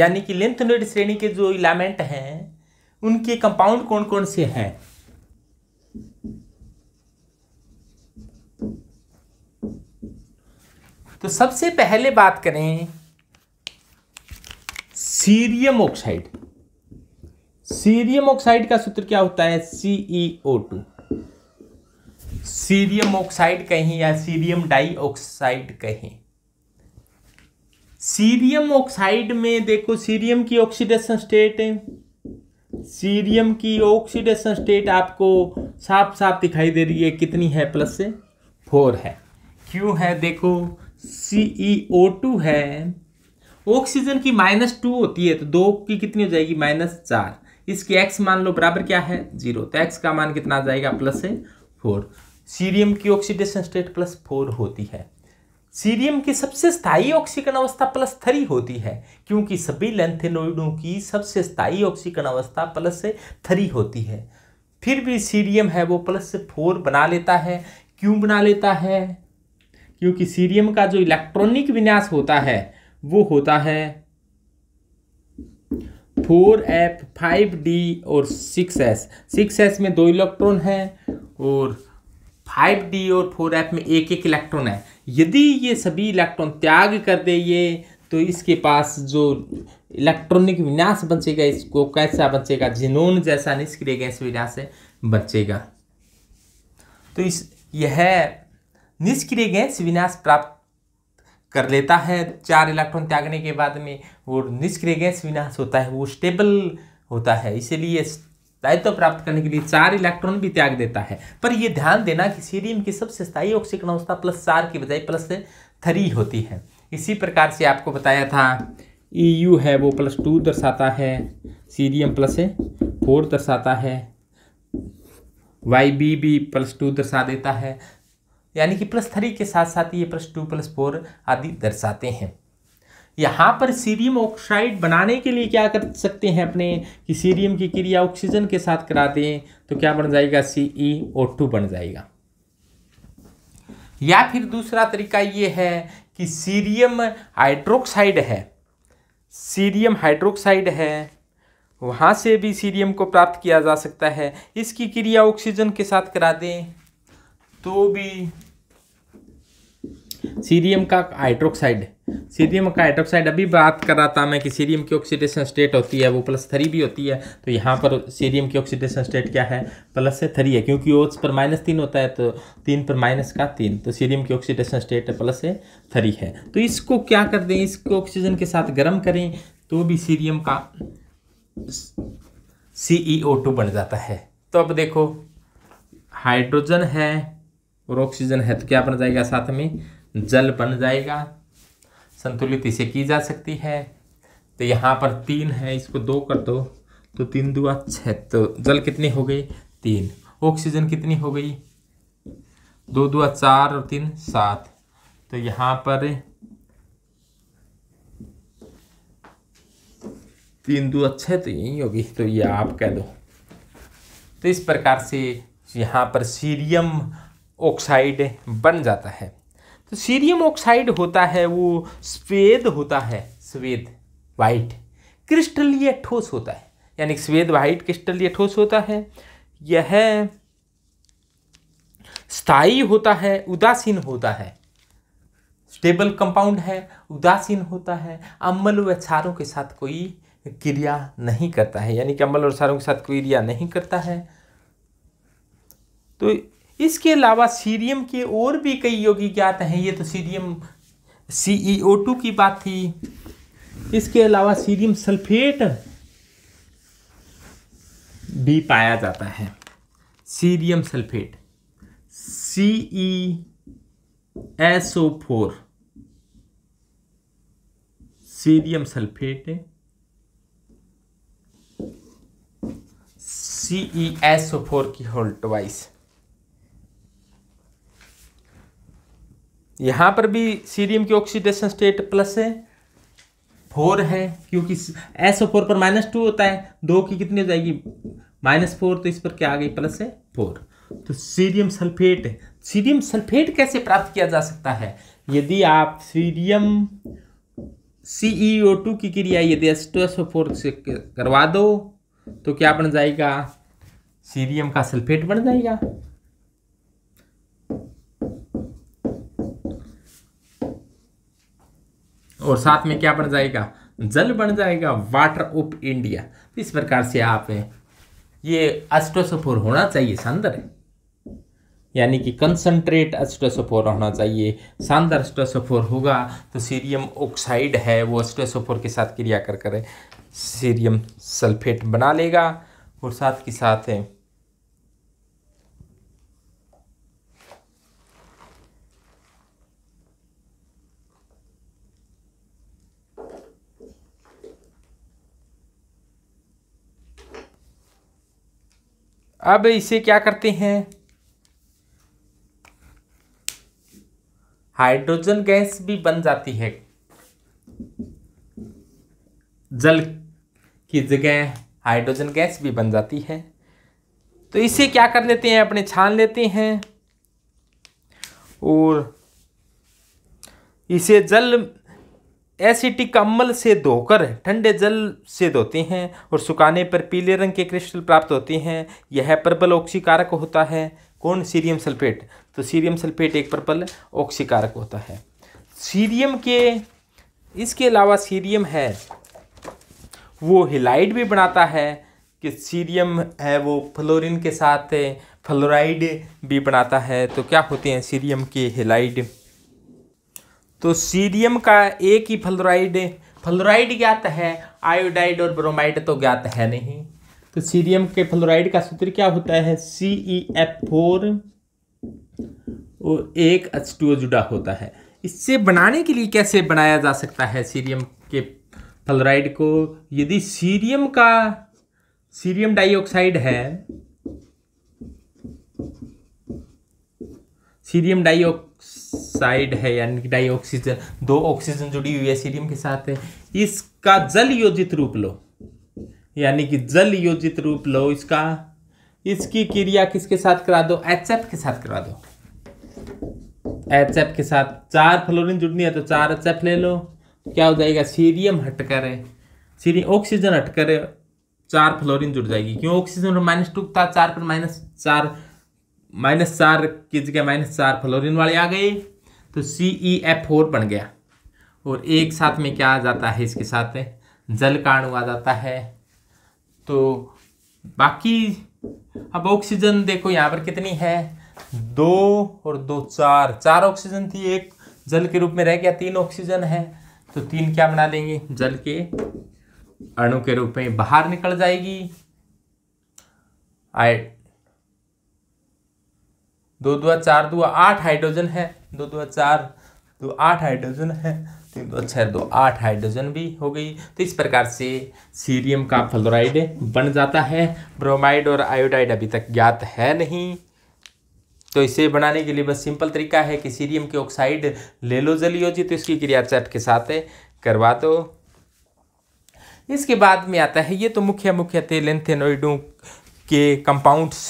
यानी कि length node श्रेणी के जो इलामेंट हैं उनके कंपाउंड कौन कौन से हैं तो सबसे पहले बात करें सीरियम ऑक्साइड सीरियम ऑक्साइड का सूत्र क्या होता है सीईओ टू सीरियम ऑक्साइड कहें या सीरियम डाई ऑक्साइड कहें सीरियम ऑक्साइड में देखो सीरियम की ऑक्सीडेशन स्टेट है सीरियम की ऑक्सीडेशन स्टेट आपको साफ साफ दिखाई दे रही है कितनी है प्लस से फोर है क्यों है देखो सी ई ओ टू है ऑक्सीजन की माइनस टू होती है तो दो की कितनी हो जाएगी माइनस चार इसकी एक्स मान लो बराबर क्या है जीरो तो एक्स का मान कितना आ जाएगा प्लस से फोर सीरियम की ऑक्सीडेशन स्टेट प्लस फोर होती है सीरियम की सबसे स्थायी ऑक्सीकरण अवस्था प्लस थ्री होती है क्योंकि सभी लेंथेनोइडों की सबसे स्थायी ऑक्सीकरण अवस्था प्लस थ्री होती है फिर भी सीरियम है वो प्लस फोर बना लेता है क्यों बना लेता है क्योंकि सीरियम का जो इलेक्ट्रॉनिक विन्यास होता है वो होता है फोर एफ फाइव डी और सिक्स एस सिक्स एस में दो इलेक्ट्रॉन हैं और फाइव डी और फोर एफ में एक एक इलेक्ट्रॉन है यदि ये सभी इलेक्ट्रॉन त्याग कर दे ये तो इसके पास जो इलेक्ट्रॉनिक विन्यास बचेगा इसको कैसा बचेगा जिनोन जैसा निष्क्रिय गैस विन्यास बचेगा तो इस यह निष्क्रिय गैस विन्यास प्राप्त कर लेता है चार इलेक्ट्रॉन त्यागने के बाद में वो निष्क्रिय गैस विन्यास होता है वो स्टेबल होता है इसलिए दायित्व प्राप्त करने के लिए चार इलेक्ट्रॉन भी त्याग देता है पर यह ध्यान देना कि सीरियम की सबसे स्थायी ऑक्सीकरण अवस्था प्लस चार की बजाय प्लस थ्री होती है इसी प्रकार से आपको बताया था ई यू है वो प्लस टू दर्शाता है सीरियम प्लस फोर दर्शाता है वाई बी भी प्लस टू दर्शा देता है यानी कि प्लस थ्री के साथ साथ ये प्लस टू प्लस फोर आदि दर्शाते हैं यहाँ पर सीरियम ऑक्साइड बनाने के लिए क्या कर सकते हैं अपने कि सीरियम की क्रिया ऑक्सीजन के साथ करा दें तो क्या बन जाएगा सी ई ओ टू बन जाएगा या फिर दूसरा तरीका ये है कि सीरियम हाइड्रोक्साइड है सीरियम हाइड्रोक्साइड है वहाँ से भी सीरियम को प्राप्त किया जा सकता है इसकी क्रिया ऑक्सीजन के साथ करा दें तो भी सीरियम का हाइड्रोक्साइड सीरियम का एटोक्साइड अभी बात कर रहा था मैं कि सीरियम की ऑक्सीडेशन स्टेट होती है वो प्लस थ्री भी होती है तो यहाँ पर सीरियम की ऑक्सीडेशन स्टेट क्या है प्लस से थ्री है क्योंकि ओस पर माइनस तीन होता है तो तीन पर माइनस का तीन तो सीरियम की ऑक्सीडेशन स्टेट प्लस से थ्री है तो इसको क्या कर दें इसको ऑक्सीजन के साथ गर्म करें तो भी सीरियम का सी ई ओ टू बन जाता है तो अब देखो हाइड्रोजन है और ऑक्सीजन है तो क्या बन जाएगा साथ में जल बन जाएगा संतुलित इसे की जा सकती है तो यहाँ पर तीन है इसको दो कर दो तो तीन दुआ छः तो जल कितनी हो गई तीन ऑक्सीजन कितनी हो गई दो दुआ चार और तीन सात तो यहाँ पर तीन दो अच्छे तो यही होगी तो ये आप कह दो तो इस प्रकार से यहाँ पर सीरियम ऑक्साइड बन जाता है तो सीरियम ऑक्साइड होता है वो स्वेद होता है स्वेद वाइट क्रिस्टलीय ठोस होता है यानी स्वेद वाइट क्रिस्टलीय ठोस होता है यह स्थायी होता है उदासीन होता है स्टेबल कंपाउंड है उदासीन होता है अम्बल व क्षारों के साथ कोई क्रिया नहीं करता है यानी कि अम्बल और क्षारों के साथ कोई क्रिया नहीं करता है तो इसके अलावा सीरियम के और भी कई यौगिक ज्ञात हैं ये तो सीरियम सी ओ टू की बात थी इसके अलावा सीरियम सल्फेट भी पाया जाता है cerium sulphate C E S O four cerium sulphate C E S O four की होल्ट वाइस यहाँ पर भी सीरियम की ऑक्सीडेशन स्टेट प्लस है फोर है क्योंकि एस ओ फोर पर माइनस टू होता है दो की कितनी हो जाएगी माइनस फोर तो इस पर क्या आ गई प्लस है फोर तो सीरियम सल्फेट सीरियम सल्फेट कैसे प्राप्त किया जा सकता है यदि आप सीरियम सी टू e की क्रिया यदि S two S O four से करवा दो तो क्या बन जाएगा सीरियम का सल्फेट बन जाएगा और साथ में क्या बन जाएगा जल बन जाएगा वाटर ऑफ इंडिया इस प्रकार से आप ये अष्टोसफोर होना चाहिए सांदर यानी कि कंसंट्रेट अस्टोसोफोर होना चाहिए सांदर अस्टोसफोर होगा तो सीरियम ऑक्साइड है वो अस्टोसोफोर के साथ क्रिया कर कर सीरियम सल्फेट बना लेगा और साथ के साथ है अब इसे क्या करते हैं हाइड्रोजन गैस भी बन जाती है जल की जगह हाइड्रोजन गैस भी बन जाती है तो इसे क्या कर लेते हैं अपने छान लेते हैं और इसे जल एसिटिक कम्बल से धोकर ठंडे जल से धोते हैं और सुखाने पर पीले रंग के क्रिस्टल प्राप्त होते हैं यह पर्पल ऑक्सीकारक होता है कौन सीरियम सल्फेट तो सीरियम सल्फेट एक पर्पल ऑक्सीकारक होता है सीरियम के इसके अलावा सीरियम है वो हिलाइड भी बनाता है कि सीरियम है वो फ्लोरिन के साथ फ्लोराइड भी बनाता है तो क्या होते हैं सीरियम के हिलाइड तो सीडियम का एक ही फ्लोराइड फ्लोराइड ज्ञात है आयोडाइड और ब्रोमाइड तो ज्ञात है नहीं तो सीडियम के फ्लोराइड का सूत्र क्या होता है सी ई एफ फोर और एक एच टू जुड़ा होता है इससे बनाने के लिए कैसे बनाया जा सकता है सीरियम के फ्लोराइड को यदि सीरियम का सीरियम डाइऑक्साइड है सीरियम डाइऑक्साइड साइड है यानी डाई ऑक्सीजन दो ऑक्सीजन जुड़ी हुई है सीडियम के साथ है इसका जल योजित रूप लो यानी कि जल योजित रूप लो इसका इसकी क्रिया किसके साथ करा दो एच के साथ करा दो एच के साथ चार फ्लोरिन जुड़नी है तो चार एच ले लो क्या हो जाएगा सीरियम हटकर है सीरियम ऑक्सीजन हटकर है चार फ्लोरिन जुड़ जाएगी क्यों ऑक्सीजन माइनस टू था चार पर माइनस चार माइनस चार की जगह माइनस चार फ्लोरिन वाले आ गए तो सी ई एफ फोर बन गया और एक साथ में क्या आ जाता है इसके साथ जल कारण आ जाता है तो बाकी अब ऑक्सीजन देखो यहाँ पर कितनी है दो और दो चार चार ऑक्सीजन थी एक जल के रूप में रह गया तीन ऑक्सीजन है तो तीन क्या बना लेंगे जल के अणु के रूप में बाहर निकल जाएगी आई दो दो चार दो आठ हाइड्रोजन है दो दो चार दो आठ हाइड्रोजन है तीन दो छः दो आठ हाइड्रोजन भी हो गई तो इस प्रकार से सीरियम का फ्लोराइड बन जाता है ब्रोमाइड और आयोडाइड अभी तक ज्ञात है नहीं तो इसे बनाने के लिए बस सिंपल तरीका है कि सीरियम के ऑक्साइड ले लो जी तो इसकी क्रिया चैप के साथ करवा दो इसके बाद में आता है ये तो मुख्य मुख्य लेंथेनोइडों के कंपाउंड्स